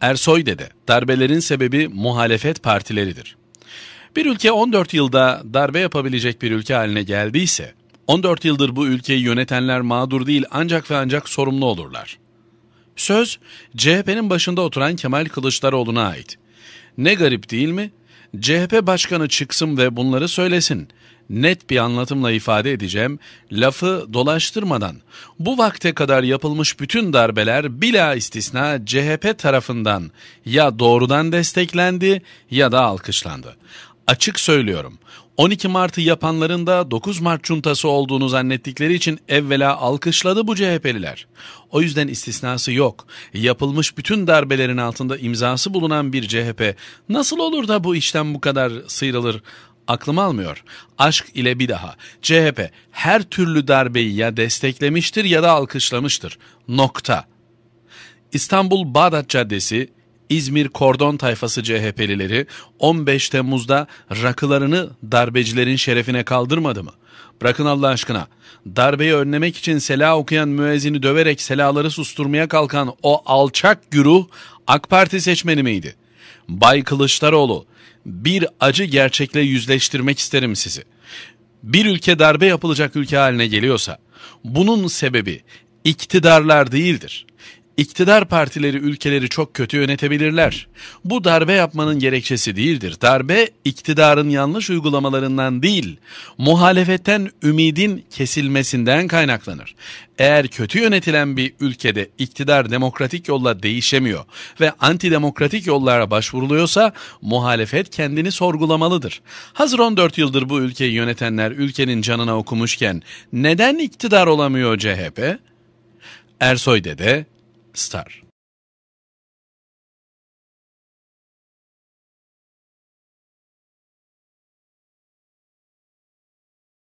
Ersoy dedi, darbelerin sebebi muhalefet partileridir. Bir ülke 14 yılda darbe yapabilecek bir ülke haline geldiyse, 14 yıldır bu ülkeyi yönetenler mağdur değil ancak ve ancak sorumlu olurlar. Söz, CHP'nin başında oturan Kemal Kılıçdaroğlu'na ait. Ne garip değil mi? CHP başkanı çıksın ve bunları söylesin. Net bir anlatımla ifade edeceğim. Lafı dolaştırmadan bu vakte kadar yapılmış bütün darbeler bila istisna CHP tarafından ya doğrudan desteklendi ya da alkışlandı. Açık söylüyorum. 12 Mart'ı yapanların da 9 Mart çuntası olduğunu zannettikleri için evvela alkışladı bu CHP'liler. O yüzden istisnası yok. Yapılmış bütün darbelerin altında imzası bulunan bir CHP nasıl olur da bu işten bu kadar sıyrılır aklım almıyor. Aşk ile bir daha. CHP her türlü darbeyi ya desteklemiştir ya da alkışlamıştır. Nokta. İstanbul Bağdat Caddesi İzmir Kordon Tayfası CHP'lileri 15 Temmuz'da rakılarını darbecilerin şerefine kaldırmadı mı? Bırakın Allah aşkına. Darbeyi önlemek için sela okuyan müezzini döverek selaları susturmaya kalkan o alçak güruh AK Parti seçmeni miydi? Bay Kılıçdaroğlu, bir acı gerçekle yüzleştirmek isterim sizi. Bir ülke darbe yapılacak ülke haline geliyorsa bunun sebebi iktidarlar değildir. İktidar partileri ülkeleri çok kötü yönetebilirler. Bu darbe yapmanın gerekçesi değildir. Darbe iktidarın yanlış uygulamalarından değil, muhalefetten ümidin kesilmesinden kaynaklanır. Eğer kötü yönetilen bir ülkede iktidar demokratik yolla değişemiyor ve antidemokratik yollara başvuruluyorsa muhalefet kendini sorgulamalıdır. Hazır 14 yıldır bu ülkeyi yönetenler ülkenin canına okumuşken neden iktidar olamıyor CHP? Ersoy Dede, star.